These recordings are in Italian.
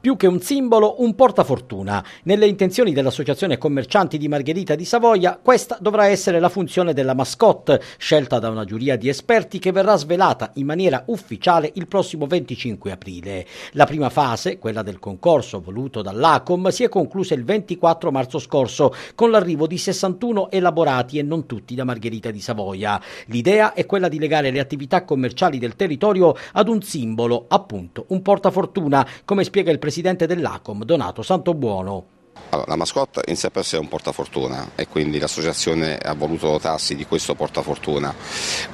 più che un simbolo, un portafortuna. Nelle intenzioni dell'Associazione Commercianti di Margherita di Savoia, questa dovrà essere la funzione della mascotte, scelta da una giuria di esperti che verrà svelata in maniera ufficiale il prossimo 25 aprile. La prima fase, quella del concorso voluto dall'ACOM, si è conclusa il 24 marzo scorso con l'arrivo di 61 elaborati e non tutti da Margherita di Savoia. L'idea è quella di legare le attività commerciali del territorio ad un simbolo, appunto un portafortuna, come spiega il presidente presidente dell'ACOM Donato Santobuono. Allora, la mascotte in sé per sé è un portafortuna e quindi l'associazione ha voluto dotarsi di questo portafortuna.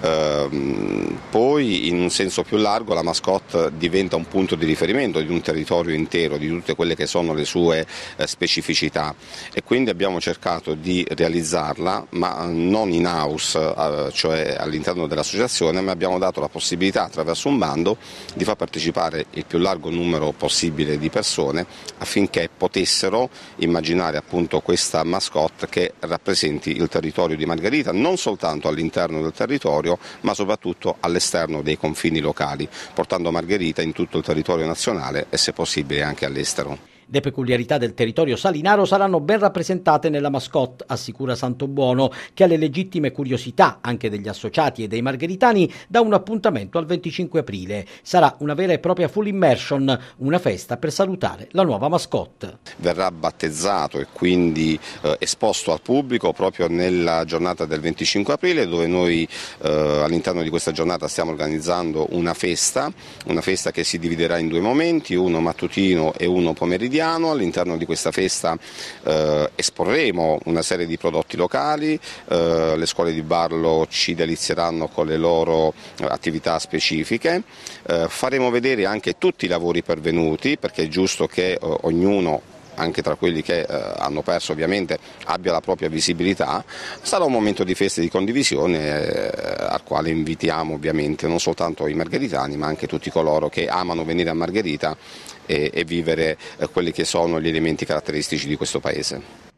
Ehm, poi in un senso più largo la mascotte diventa un punto di riferimento di un territorio intero, di tutte quelle che sono le sue eh, specificità e quindi abbiamo cercato di realizzarla ma non in house, eh, cioè all'interno dell'associazione, ma abbiamo dato la possibilità attraverso un bando di far partecipare il più largo numero possibile di persone affinché potessero immaginare appunto questa mascotte che rappresenti il territorio di Margherita, non soltanto all'interno del territorio, ma soprattutto all'esterno dei confini locali, portando Margherita in tutto il territorio nazionale e se possibile anche all'estero. Le peculiarità del territorio salinaro saranno ben rappresentate nella mascotte, assicura Santobuono, che alle legittime curiosità anche degli associati e dei margheritani dà un appuntamento al 25 aprile. Sarà una vera e propria full immersion, una festa per salutare la nuova mascotte. Verrà battezzato e quindi eh, esposto al pubblico proprio nella giornata del 25 aprile dove noi eh, all'interno di questa giornata stiamo organizzando una festa, una festa che si dividerà in due momenti, uno mattutino e uno pomeridiano italiano, all'interno di questa festa eh, esporremo una serie di prodotti locali, eh, le scuole di Barlo ci delizieranno con le loro attività specifiche, eh, faremo vedere anche tutti i lavori pervenuti perché è giusto che eh, ognuno anche tra quelli che eh, hanno perso ovviamente abbia la propria visibilità, sarà un momento di festa e di condivisione eh, al quale invitiamo ovviamente non soltanto i margheritani ma anche tutti coloro che amano venire a Margherita e, e vivere eh, quelli che sono gli elementi caratteristici di questo paese.